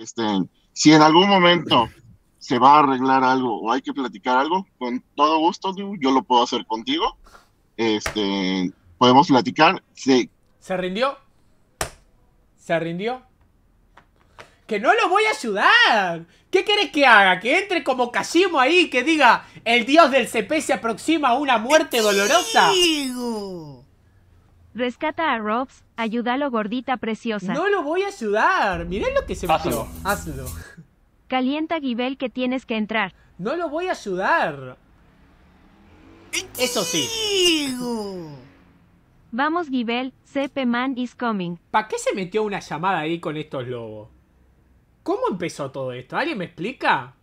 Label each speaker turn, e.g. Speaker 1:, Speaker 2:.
Speaker 1: Este, si en algún momento se va a arreglar algo o hay que platicar algo, con todo gusto, yo lo puedo hacer contigo. Este, podemos platicar. ¿Se rindió? ¿Se rindió? que
Speaker 2: no lo voy a ayudar. ¿Qué querés que haga? Que entre como Casimo ahí, que diga, el dios del CP se aproxima a una muerte dolorosa.
Speaker 3: Rescata a Robs, ayúdalo gordita preciosa. No lo
Speaker 2: voy a ayudar, miren lo que se Hazlo. metió. Hazlo.
Speaker 3: Calienta Gibel que tienes que entrar. No lo voy a ayudar. Eso sí. Vamos
Speaker 4: Gibel, CP Man is coming.
Speaker 2: ¿Para qué se metió una llamada ahí con estos lobos?
Speaker 1: ¿Cómo empezó todo esto? ¿Alguien me explica?